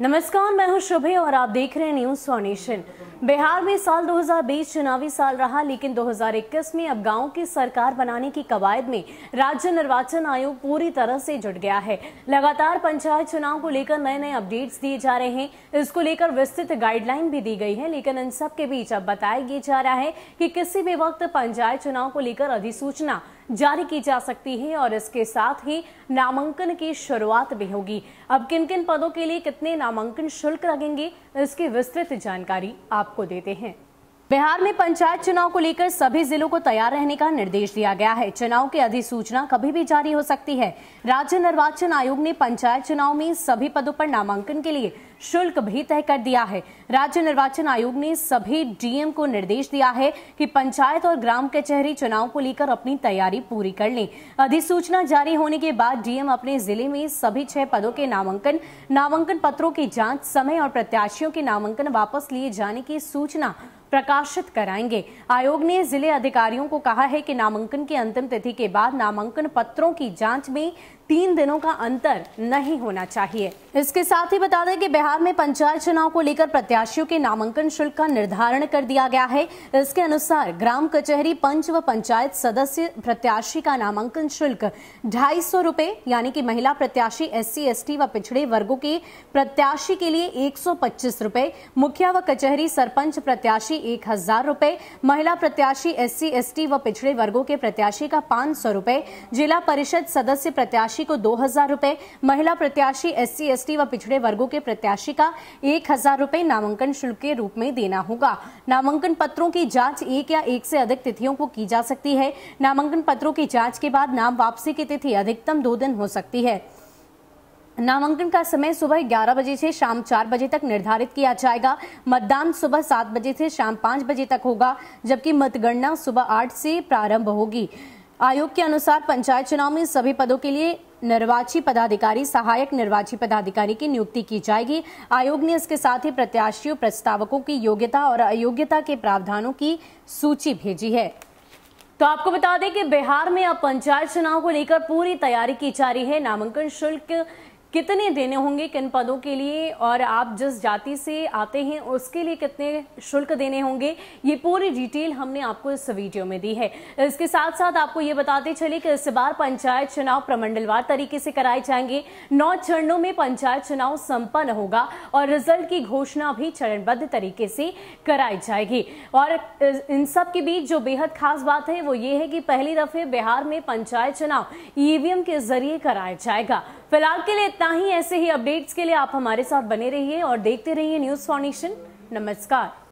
नमस्कार मैं हूं शुभे और आप देख रहे हैं न्यूज स्वानेशन बिहार में साल 2020 चुनावी साल रहा लेकिन 2021 में अब गांव की सरकार बनाने की कवायद में राज्य निर्वाचन आयोग पूरी तरह से जुट गया है लगातार पंचायत चुनाव को लेकर नए नए अपडेट्स दिए जा रहे हैं इसको लेकर विस्तृत गाइडलाइन भी दी गई है लेकिन इन सब के बीच अब बताया जा रहा है कि किसी भी वक्त पंचायत चुनाव को लेकर अधिसूचना जारी की जा सकती है और इसके साथ ही नामांकन की शुरुआत भी होगी अब किन किन पदों के लिए कितने नामांकन शुल्क लगेंगे इसकी विस्तृत जानकारी आपको देते हैं बिहार में पंचायत चुनाव को लेकर सभी जिलों को तैयार रहने का निर्देश दिया गया है चुनाव की अधिसूचना कभी भी जारी हो सकती है राज्य निर्वाचन आयोग ने पंचायत चुनाव में सभी पदों पर नामांकन के लिए शुल्क भी तय कर दिया है राज्य निर्वाचन आयोग ने सभी डीएम को निर्देश दिया है कि पंचायत और ग्राम कचहरी चुनाव को लेकर अपनी तैयारी पूरी कर लें अधिसूचना जारी होने के बाद डीएम अपने जिले में सभी छह पदों के नामांकन नामांकन पत्रों की जाँच समय और प्रत्याशियों के नामांकन वापस लिए जाने की सूचना प्रकाशित कराएंगे आयोग ने जिले अधिकारियों को कहा है कि नामांकन की अंतिम तिथि के बाद नामांकन पत्रों की जांच में तीन दिनों का अंतर नहीं होना चाहिए इसके साथ ही बता दें कि बिहार में पंचायत चुनाव को लेकर प्रत्याशियों के नामांकन शुल्क का निर्धारण कर दिया गया है इसके अनुसार ग्राम कचहरी पंच व पंचायत सदस्य प्रत्याशी का नामांकन शुल्क ढाई सौ रूपए यानी कि महिला प्रत्याशी एस सी व पिछड़े वर्गो के प्रत्याशी के लिए एक सौ पच्चीस मुखिया व कचहरी सरपंच प्रत्याशी प्रत्याशी एक हजार रूपए महिला प्रत्याशी एससी एसटी व पिछड़े वर्गों के प्रत्याशी का पाँच सौ रूपए जिला परिषद सदस्य प्रत्याशी को दो हजार रूपए महिला प्रत्याशी एससी एसटी व पिछड़े वर्गों के प्रत्याशी का एक हजार रूपए नामांकन शुल्क के रूप में देना होगा नामांकन पत्रों की जाँच एक या एक से अधिक तिथियों को की जा सकती है नामांकन पत्रों की जाँच के बाद नाम वापसी की तिथि अधिकतम दो दिन हो सकती है नामांकन का समय सुबह 11 बजे से शाम 4 बजे तक निर्धारित किया जाएगा मतदान सुबह 7 बजे से शाम 5 बजे तक होगा जबकि मतगणना सुबह 8 से प्रारंभ होगी आयोग के अनुसार पंचायत चुनाव में सभी पदों के लिए निर्वाची पदाधिकारी सहायक निर्वाची पदाधिकारी की नियुक्ति की जाएगी आयोग ने इसके साथ ही प्रत्याशियों प्रस्तावकों की योग्यता और अयोग्यता के प्रावधानों की सूची भेजी है तो आपको बता दें कि बिहार में अब पंचायत चुनाव को लेकर पूरी तैयारी की जा रही है नामांकन शुल्क कितने देने होंगे किन पदों के लिए और आप जिस जाति से आते हैं उसके लिए कितने शुल्क देने होंगे ये पूरी डिटेल हमने आपको इस वीडियो में दी है इसके साथ साथ आपको ये बताते चले कि इस बार पंचायत चुनाव प्रमंडलवार तरीके से कराए जाएंगे नौ चरणों में पंचायत चुनाव संपन्न होगा और रिजल्ट की घोषणा भी चरणबद्ध तरीके से कराई जाएगी और इन सब के बीच जो बेहद खास बात है वो ये है कि पहली दफे बिहार में पंचायत चुनाव ईवीएम के जरिए कराया जाएगा फिलहाल के लिए इतना ही ऐसे ही अपडेट्स के लिए आप हमारे साथ बने रहिए और देखते रहिए न्यूज़ फाउंडेशन नमस्कार